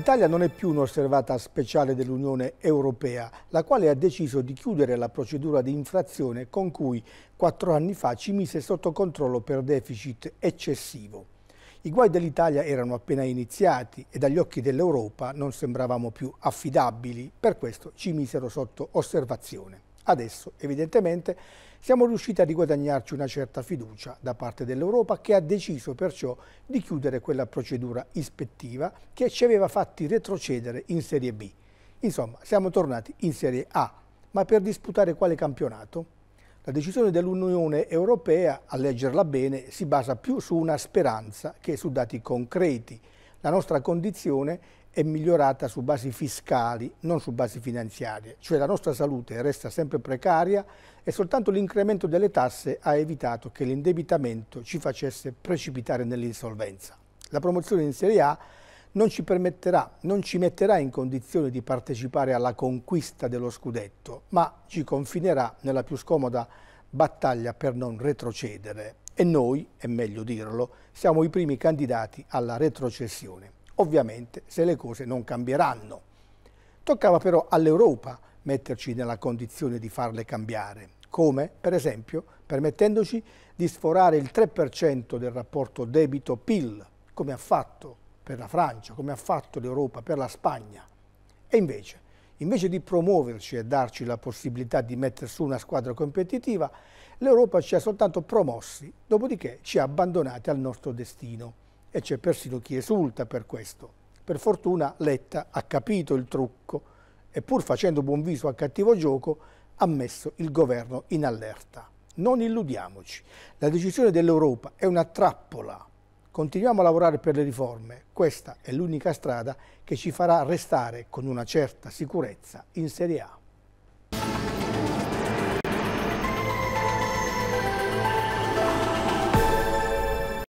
L'Italia non è più un'osservata speciale dell'Unione Europea, la quale ha deciso di chiudere la procedura di infrazione con cui quattro anni fa ci mise sotto controllo per deficit eccessivo. I guai dell'Italia erano appena iniziati e dagli occhi dell'Europa non sembravamo più affidabili, per questo ci misero sotto osservazione. Adesso, evidentemente, siamo riusciti a riguadagnarci una certa fiducia da parte dell'Europa che ha deciso perciò di chiudere quella procedura ispettiva che ci aveva fatti retrocedere in Serie B. Insomma, siamo tornati in Serie A, ma per disputare quale campionato? La decisione dell'Unione Europea, a leggerla bene, si basa più su una speranza che su dati concreti. La nostra condizione è migliorata su basi fiscali, non su basi finanziarie, cioè la nostra salute resta sempre precaria e soltanto l'incremento delle tasse ha evitato che l'indebitamento ci facesse precipitare nell'insolvenza. La promozione in Serie A non ci permetterà, non ci metterà in condizione di partecipare alla conquista dello scudetto, ma ci confinerà nella più scomoda battaglia per non retrocedere. E noi, è meglio dirlo, siamo i primi candidati alla retrocessione ovviamente se le cose non cambieranno. Toccava però all'Europa metterci nella condizione di farle cambiare, come per esempio permettendoci di sforare il 3% del rapporto debito-PIL, come ha fatto per la Francia, come ha fatto l'Europa per la Spagna. E invece, invece di promuoverci e darci la possibilità di mettere su una squadra competitiva, l'Europa ci ha soltanto promossi, dopodiché ci ha abbandonati al nostro destino e c'è persino chi esulta per questo. Per fortuna Letta ha capito il trucco e pur facendo buon viso a cattivo gioco ha messo il governo in allerta. Non illudiamoci, la decisione dell'Europa è una trappola. Continuiamo a lavorare per le riforme, questa è l'unica strada che ci farà restare con una certa sicurezza in Serie A.